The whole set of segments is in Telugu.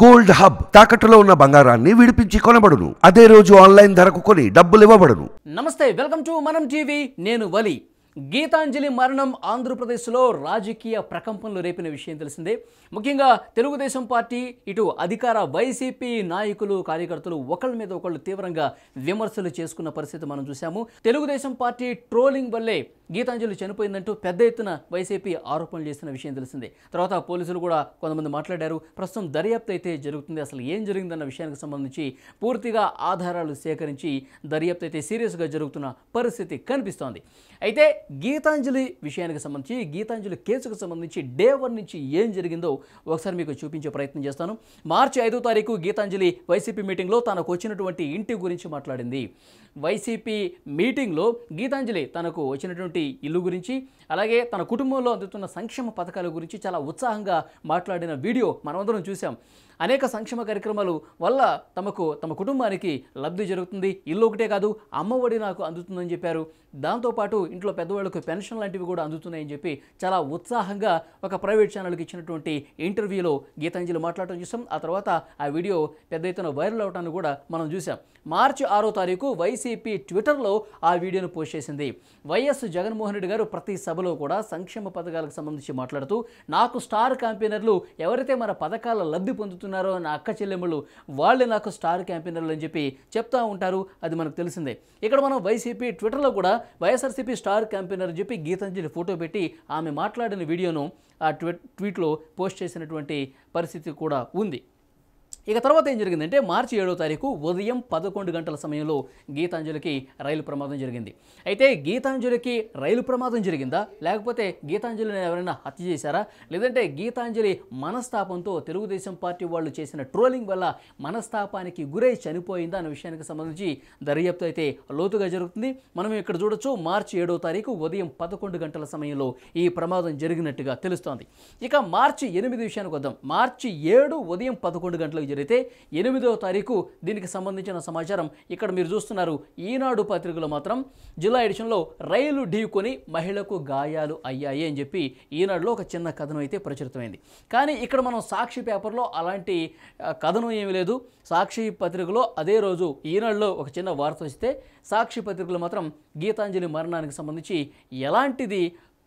గోల్డ్ హబ్ తాకట్టులో ఉన్న బంగారాన్ని విడిపించి కొనబడును అదే రోజు ఆన్లైన్ ధరకు కొని డబ్బులు ఇవ్వబడును నమస్తే వెల్కమ్ టు మనం టీవీ నేను వలి గీతాంజలి మరణం ఆంధ్రప్రదేశ్లో రాజకీయ ప్రకంపనలు రేపిన విషయం తెలిసిందే ముఖ్యంగా తెలుగుదేశం పార్టీ ఇటు అధికార వైసీపీ నాయకులు కార్యకర్తలు ఒకళ్ళ మీద ఒకళ్ళు తీవ్రంగా విమర్శలు చేసుకున్న పరిస్థితి మనం చూసాము తెలుగుదేశం పార్టీ ట్రోలింగ్ వల్లే గీతాంజలి చనిపోయిందంటూ పెద్ద ఎత్తున వైసీపీ ఆరోపణలు చేసిన విషయం తెలిసిందే తర్వాత పోలీసులు కూడా కొంతమంది మాట్లాడారు ప్రస్తుతం దర్యాప్తు అయితే జరుగుతుంది అసలు ఏం జరిగిందన్న విషయానికి సంబంధించి పూర్తిగా ఆధారాలు సేకరించి దర్యాప్తు అయితే సీరియస్గా జరుగుతున్న పరిస్థితి కనిపిస్తోంది అయితే గీతాంజలి విషయానికి సంబంధించి గీతాంజలి కేసుకు సంబంధించి డే వన్ నుంచి ఏం జరిగిందో ఒకసారి మీకు చూపించే ప్రయత్నం చేస్తాను మార్చి ఐదో తారీఖు గీతాంజలి వైసీపీ మీటింగ్లో తనకు వచ్చినటువంటి ఇంటి గురించి మాట్లాడింది వైసీపీ మీటింగ్లో గీతాంజలి తనకు వచ్చినటువంటి ప్రతి ఇల్లు గురించి అలాగే తన కుటుంబంలో అందుతున్న సంక్షేమ పథకాల గురించి చాలా ఉత్సాహంగా మాట్లాడిన వీడియో మనమందరం చూసాం అనేక సంక్షేమ కార్యక్రమాలు వల్ల తమకు తమ కుటుంబానికి లబ్ధి జరుగుతుంది ఇల్లు ఒకటే కాదు అమ్మఒడి నాకు అందుతుందని చెప్పారు దాంతోపాటు ఇంట్లో పెద్దవాళ్లకు పెన్షన్ లాంటివి కూడా అందుతున్నాయని చెప్పి చాలా ఉత్సాహంగా ఒక ప్రైవేట్ ఛానల్కి ఇచ్చినటువంటి ఇంటర్వ్యూలో గీతాంజలి మాట్లాడటం చూసాం ఆ తర్వాత ఆ వీడియో పెద్ద ఎత్తున వైరల్ అవటాన్ని కూడా మనం చూసాం మార్చి ఆరో తారీఖు వైసీపీ ట్విట్టర్లో ఆ వీడియోను పోస్ట్ చేసింది వైఎస్ జగన్మోహన్ రెడ్డి గారు ప్రతి సభలో కూడా సంక్షేమ పథకాలకు సంబంధించి మాట్లాడుతూ నాకు స్టార్ క్యాంపెయినర్లు ఎవరైతే మన పథకాల లబ్ధి పొందుతున్నారు చేస్తున్నారో నా అక్క చెల్లెముళ్ళు వాళ్ళే నాకు స్టార్ క్యాంపెయినర్లు అని చెప్పి చెప్తా ఉంటారు అది మనకు తెలిసిందే ఇక్కడ మనం వైసీపీ ట్విట్టర్లో కూడా వైఎస్ఆర్సీపీ స్టార్ క్యాంపెయినర్ అని చెప్పి గీతాంజలి ఫోటో పెట్టి ఆమె మాట్లాడిన వీడియోను ఆ ట్వీట్లో పోస్ట్ చేసినటువంటి పరిస్థితి కూడా ఉంది ఇక తర్వాత ఏం జరిగిందంటే మార్చి ఏడో తారీఖు ఉదయం పదకొండు గంటల సమయంలో గీతాంజలికి రైలు ప్రమాదం జరిగింది అయితే గీతాంజలికి రైలు ప్రమాదం జరిగిందా లేకపోతే గీతాంజలిని ఎవరైనా హత్య చేశారా లేదంటే గీతాంజలి మనస్తాపంతో తెలుగుదేశం పార్టీ వాళ్ళు చేసిన ట్రోలింగ్ వల్ల మనస్తాపానికి గురై చనిపోయిందా అనే విషయానికి సంబంధించి దర్యాప్తు అయితే లోతుగా జరుగుతుంది మనం ఇక్కడ చూడొచ్చు మార్చి ఏడో తారీఖు ఉదయం పదకొండు గంటల సమయంలో ఈ ప్రమాదం జరిగినట్టుగా తెలుస్తోంది ఇక మార్చి ఎనిమిది విషయానికి వద్దాం మార్చి ఏడు ఉదయం పదకొండు గంటలకు జరిగితే ఎనిమిదవ తారీఖు దీనికి సంబంధించిన సమాచారం ఇక్కడ మీరు చూస్తున్నారు ఈనాడు పత్రికలు మాత్రం జిల్లా ఎడిషన్లో రైలు ఢీకొని మహిళకు గాయాలు అయ్యాయి అని చెప్పి ఈనాడులో ఒక చిన్న కథనం అయితే ప్రచురితమైంది కానీ ఇక్కడ మనం సాక్షి పేపర్లో అలాంటి కథనం ఏమీ లేదు సాక్షి పత్రికలో అదే రోజు ఈనాడులో ఒక చిన్న వార్త వస్తే సాక్షి పత్రికలు మాత్రం గీతాంజలి మరణానికి సంబంధించి ఎలాంటిది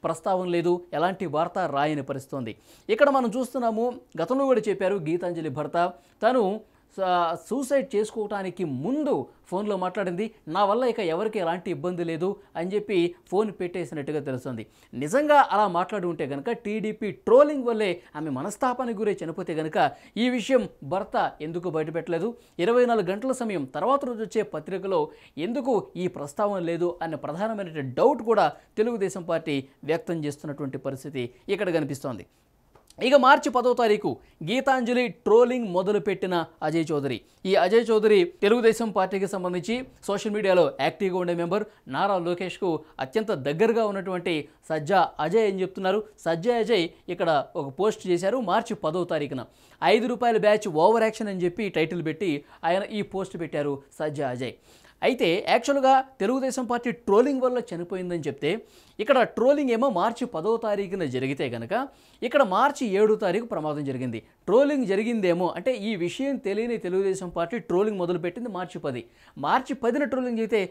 ప్రస్తావం లేదు ఎలాంటి వార్త రాయని పరిస్థితుంది ఇక్కడ మనం చూస్తున్నాము గతంలో కూడా చెప్పారు గీతాంజలి భర్త తను సూసైడ్ చేసుకోవటానికి ముందు ఫోన్లో మాట్లాడింది నా వల్ల ఇక ఎవరికి ఎలాంటి ఇబ్బంది లేదు అని చెప్పి ఫోన్ పెట్టేసినట్టుగా తెలుస్తుంది నిజంగా అలా మాట్లాడి ఉంటే కనుక టీడీపీ ట్రోలింగ్ వల్లే ఆమె మనస్తాపానికి గురై చనిపోతే కనుక ఈ విషయం భర్త ఎందుకు బయటపెట్టలేదు ఇరవై నాలుగు గంటల సమయం తర్వాత రోజు వచ్చే పత్రికలో ఎందుకు ఈ ప్రస్తావన లేదు అనే ప్రధానమైన డౌట్ కూడా తెలుగుదేశం పార్టీ వ్యక్తం చేస్తున్నటువంటి పరిస్థితి ఇక్కడ కనిపిస్తోంది ఇక మార్చి పదో తారీఖు గీతాంజలి ట్రోలింగ్ మొదలుపెట్టిన అజయ్ చౌదరి ఈ అజయ్ చౌదరి తెలుగుదేశం పార్టీకి సంబంధించి సోషల్ మీడియాలో యాక్టివ్గా ఉండే మెంబర్ నారా లోకేష్కు అత్యంత దగ్గరగా ఉన్నటువంటి సజ్జా అజయ్ అని చెప్తున్నారు సజ్జా అజయ్ ఇక్కడ ఒక పోస్ట్ చేశారు మార్చి పదో తారీఖున ఐదు రూపాయల బ్యాచ్ ఓవర్ యాక్షన్ అని చెప్పి టైటిల్ పెట్టి ఆయన ఈ పోస్ట్ పెట్టారు సజ్జా అజయ్ అయితే యాక్చువల్గా తెలుగుదేశం పార్టీ ట్రోలింగ్ వల్ల చనిపోయిందని చెప్తే ఇక్కడ ట్రోలింగ్ ఏమో మార్చి పదో తారీఖున జరిగితే కనుక ఇక్కడ మార్చి ఏడో తారీఖు ప్రమాదం జరిగింది ట్రోలింగ్ జరిగిందేమో అంటే ఈ విషయం తెలియని తెలుగుదేశం పార్టీ ట్రోలింగ్ మొదలుపెట్టింది మార్చి పది మార్చి పదిన ట్రోలింగ్ చేస్తే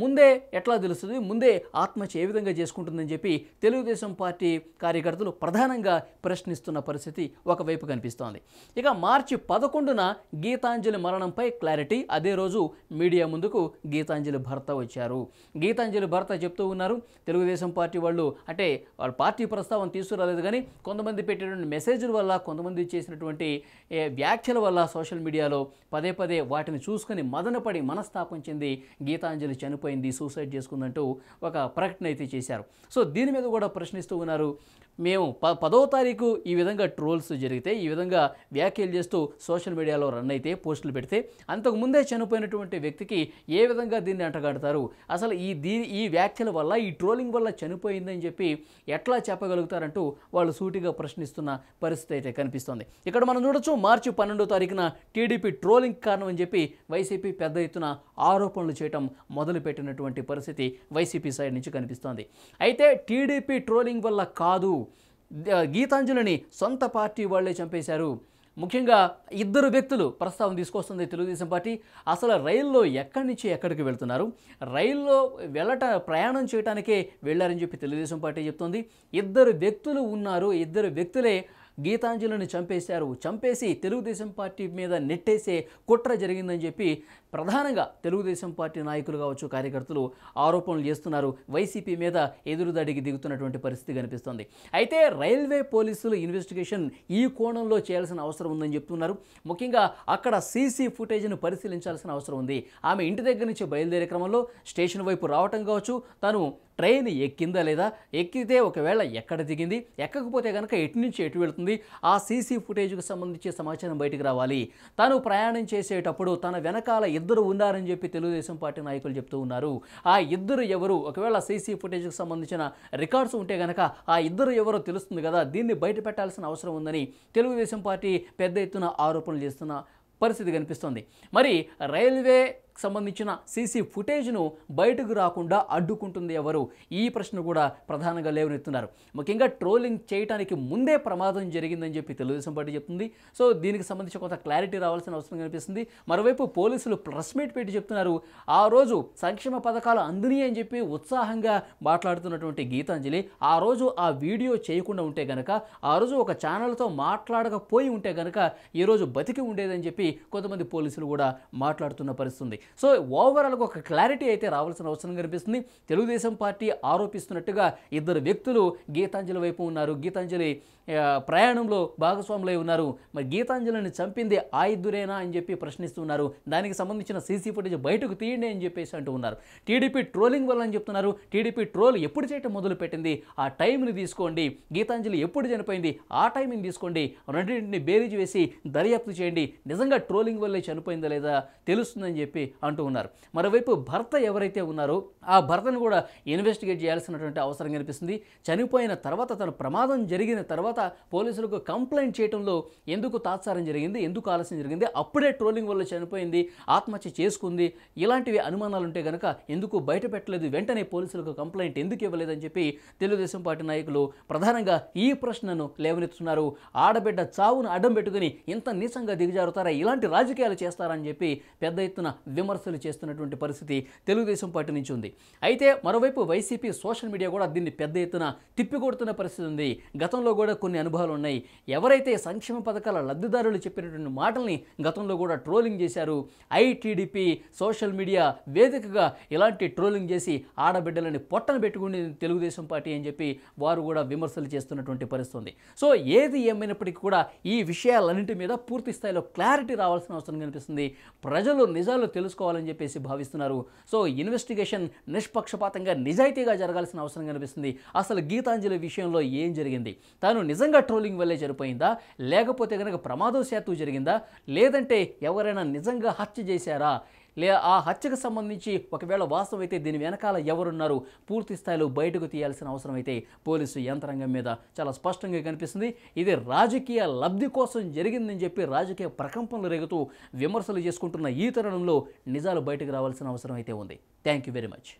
ముందే ఎట్లా తెలుస్తుంది ముందే ఆత్మహత్య ఏ విధంగా చేసుకుంటుందని చెప్పి తెలుగుదేశం పార్టీ కార్యకర్తలు ప్రధానంగా ప్రశ్నిస్తున్న పరిస్థితి ఒకవైపు కనిపిస్తోంది ఇక మార్చి పదకొండున గీతాంజలి మరణంపై క్లారిటీ అదే రోజు మీడియా ముందుకు గీతాంజలి భర్త వచ్చారు గీతాంజలి భర్త చెప్తూ ఉన్నారు తెలుగుదేశం పార్టీ వాళ్ళు అంటే వాళ్ళు పార్టీ ప్రస్తావన తీసుకురాలేదు కానీ కొంతమంది పెట్టినటువంటి మెసేజ్ల వల్ల కొంతమంది చేసిన చేసినటువంటి వ్యాఖ్యల వల్ల సోషల్ మీడియాలో పదే పదే వాటిని చూసుకొని మదనపడి మనస్తాపం చెంది గీతాంజలి చనిపోయింది సూసైడ్ చేసుకుందంటూ ఒక ప్రకటన అయితే చేశారు సో దీని మీద కూడా ప్రశ్నిస్తూ ఉన్నారు మేము ప పదో తారీఖు ఈ విధంగా ట్రోల్స్ జరిగితే ఈ విధంగా వ్యాఖ్యలు చేస్తూ సోషల్ మీడియాలో రన్ అయితే పోస్టులు పెడితే అంతకుముందే చనిపోయినటువంటి వ్యక్తికి ఏ విధంగా దీన్ని అంటగడతారు అసలు ఈ దీని ఈ వ్యాఖ్యల వల్ల ఈ ట్రోలింగ్ వల్ల చనిపోయిందని చెప్పి ఎట్లా చెప్పగలుగుతారంటూ వాళ్ళు సూటిగా ప్రశ్నిస్తున్న పరిస్థితి అయితే కనిపిస్తోంది ఇక్కడ మనం చూడొచ్చు మార్చి పన్నెండో తారీఖున టీడీపీ ట్రోలింగ్ కారణం అని చెప్పి వైసీపీ పెద్ద ఎత్తున ఆరోపణలు చేయటం మొదలుపెట్టినటువంటి పరిస్థితి వైసీపీ సైడ్ నుంచి కనిపిస్తోంది అయితే టీడీపీ ట్రోలింగ్ వల్ల కాదు గీతాంజలిని సొంత పార్టీ వాళ్లే చంపేశారు ముఖ్యంగా ఇద్దరు వ్యక్తులు ప్రస్తావన తీసుకొస్తుంది తెలుగుదేశం పార్టీ అసలు రైల్లో ఎక్కడి నుంచి ఎక్కడికి వెళ్తున్నారు రైల్లో వెళ్ళట ప్రయాణం చేయడానికే వెళ్ళారని చెప్పి తెలుగుదేశం పార్టీ చెప్తుంది ఇద్దరు వ్యక్తులు ఉన్నారు ఇద్దరు వ్యక్తులే గీతాంజలిని చంపేశారు చంపేసి తెలుగుదేశం పార్టీ మీద నెట్టేసే కుట్ర జరిగిందని చెప్పి ప్రధానంగా తెలుగుదేశం పార్టీ నాయకులు కావచ్చు కార్యకర్తలు ఆరోపణలు చేస్తున్నారు వైసీపీ మీద ఎదురుదాడికి దిగుతున్నటువంటి పరిస్థితి కనిపిస్తుంది అయితే రైల్వే పోలీసులు ఇన్వెస్టిగేషన్ ఈ కోణంలో చేయాల్సిన అవసరం ఉందని చెప్తున్నారు ముఖ్యంగా అక్కడ సీసీ ఫుటేజ్ను పరిశీలించాల్సిన అవసరం ఉంది ఆమె ఇంటి దగ్గర నుంచి బయలుదేరే క్రమంలో స్టేషన్ వైపు రావటం కావచ్చు తను ట్రైన్ ఎక్కిందా లేదా ఎక్కితే ఒకవేళ ఎక్కడ దిగింది ఎక్కకపోతే కనుక ఎటు నుంచి ఎటు వెళుతుంది ఆ సీసీ ఫుటేజ్కి సంబంధించి సమాచారం బయటకు రావాలి తను ప్రయాణం చేసేటప్పుడు తన వెనకాల ఇద్దరు ఉన్నారని చెప్పి తెలుగుదేశం పార్టీ నాయకులు చెప్తూ ఉన్నారు ఆ ఇద్దరు ఎవరు ఒకవేళ సీసీ ఫుటేజ్కి సంబంధించిన రికార్డ్స్ ఉంటే కనుక ఆ ఇద్దరు ఎవరో తెలుస్తుంది కదా దీన్ని బయట పెట్టాల్సిన అవసరం ఉందని తెలుగుదేశం పార్టీ పెద్ద ఎత్తున ఆరోపణలు చేస్తున్న పరిస్థితి కనిపిస్తోంది మరి రైల్వే సంబంధించిన సీసీ ఫుటేజ్ను బయటకు రాకుండా అడ్డుకుంటుంది ఎవరు ఈ ప్రశ్న కూడా ప్రధానంగా లేవనెత్తున్నారు ముఖ్యంగా ట్రోలింగ్ చేయడానికి ముందే ప్రమాదం జరిగిందని చెప్పి తెలుగుదేశం పార్టీ చెప్తుంది సో దీనికి సంబంధించి కొంత క్లారిటీ రావాల్సిన అవసరం కనిపిస్తుంది మరోవైపు పోలీసులు ప్రెస్ మీట్ పెట్టి చెప్తున్నారు ఆ రోజు సంక్షేమ పథకాలు అందిని అని చెప్పి ఉత్సాహంగా మాట్లాడుతున్నటువంటి గీతాంజలి ఆ రోజు ఆ వీడియో చేయకుండా ఉంటే గనక ఆ రోజు ఒక ఛానల్తో మాట్లాడకపోయి ఉంటే గనక ఈరోజు బతికి ఉండేదని చెప్పి కొంతమంది పోలీసులు కూడా మాట్లాడుతున్న పరిస్థితుంది సో ఓవరాల్గా ఒక క్లారిటీ అయితే రావాల్సిన అవసరం కనిపిస్తుంది తెలుగుదేశం పార్టీ ఆరోపిస్తున్నట్టుగా ఇద్దరు వ్యక్తులు గీతాంజలి వైపు ఉన్నారు గీతాంజలి ప్రయాణంలో భాగస్వాములై ఉన్నారు మరి గీతాంజలిని చంపింది ఆ ఇద్దరేనా అని చెప్పి ప్రశ్నిస్తున్నారు దానికి సంబంధించిన సీసీ ఫుటేజ్ బయటకు తీయండి అని చెప్పేసి అంటూ ఉన్నారు టీడీపీ ట్రోలింగ్ వల్ల అని చెప్తున్నారు టీడీపీ ట్రోల్ ఎప్పుడు చేయటం మొదలు పెట్టింది ఆ టైంని తీసుకోండి గీతాంజలి ఎప్పుడు చనిపోయింది ఆ టైంని తీసుకోండి రెండింటిని బేరీజ్ వేసి దర్యాప్తు చేయండి నిజంగా ట్రోలింగ్ వల్లే చనిపోయిందా లేదా తెలుస్తుందని చెప్పి అంటూ ఉన్నారు మరోవైపు భర్త ఎవరైతే ఉన్నారో ఆ భర్తను కూడా ఇన్వెస్టిగేట్ చేయాల్సినటువంటి అవసరం కనిపిస్తుంది చనిపోయిన తర్వాత తన ప్రమాదం జరిగిన తర్వాత పోలీసులకు కంప్లైంట్ చేయడంలో ఎందుకు తాత్సారం జరిగింది ఎందుకు ఆలస్యం జరిగింది అప్పుడే ట్రోలింగ్ వల్ల చనిపోయింది ఆత్మహత్య చేసుకుంది ఇలాంటివి అనుమానాలు ఉంటే కనుక ఎందుకు బయట పెట్టలేదు వెంటనే పోలీసులకు కంప్లైంట్ ఎందుకు ఇవ్వలేదని చెప్పి తెలుగుదేశం పార్టీ నాయకులు ప్రధానంగా ఈ ప్రశ్నను లేవనెత్తుతున్నారు ఆడబిడ్డ చావును అడ్డం పెట్టుకుని ఇంత నీసంగా దిగజారుతారా ఇలాంటి రాజకీయాలు చేస్తారని చెప్పి పెద్ద ఎత్తున విమర్శలు చేస్తున్నటువంటి పరిస్థితి తెలుగుదేశం పార్టీ నుంచి ఉంది అయితే మరోవైపు వైసీపీ సోషల్ మీడియా కూడా దీన్ని పెద్ద ఎత్తున తిప్పికొడుతున్న పరిస్థితి ఉంది గతంలో కూడా కొన్ని అనుభవాలు ఉన్నాయి ఎవరైతే సంక్షేమ పథకాల లబ్ధిదారులు చెప్పినటువంటి మాటల్ని గతంలో కూడా ట్రోలింగ్ చేశారు ఐటీడీపీ సోషల్ మీడియా వేదికగా ఇలాంటి ట్రోలింగ్ చేసి ఆడబిడ్డలని పొట్టన పెట్టుకుని తెలుగుదేశం పార్టీ అని చెప్పి వారు కూడా విమర్శలు చేస్తున్నటువంటి పరిస్థితి ఉంది సో ఏది ఏమైనప్పటికీ కూడా ఈ విషయాలన్నింటి మీద పూర్తి స్థాయిలో క్లారిటీ రావాల్సిన అవసరం కనిపిస్తుంది ప్రజలు నిజాలు తెలుసు తెలుసుకోవాలని చెప్పేసి భావిస్తున్నారు సో ఇన్వెస్టిగేషన్ నిష్పక్షపాతంగా నిజాయితీగా జరగాల్సిన అవసరం కనిపిస్తుంది అసలు గీతాంజలి విషయంలో ఏం జరిగింది తాను నిజంగా ట్రోలింగ్ వల్లే చనిపోయిందా లేకపోతే కనుక ప్రమాదం శాతం జరిగిందా లేదంటే ఎవరైనా నిజంగా హత్య చేశారా లే ఆ హత్యకు సంబంధించి ఒకవేళ వాస్తవం అయితే దీని వెనకాల ఎవరున్నారు పూర్తి స్థాయిలో బయటకు తీయాల్సిన అవసరం అయితే పోలీసు యంత్రాంగం మీద చాలా స్పష్టంగా కనిపిస్తుంది ఇది రాజకీయ లబ్ధి కోసం జరిగిందని చెప్పి రాజకీయ ప్రకంపనలు రేగుతూ విమర్శలు చేసుకుంటున్న ఈ తరుణంలో నిజాలు బయటకు రావాల్సిన అవసరం అయితే ఉంది థ్యాంక్ యూ వెరీ మచ్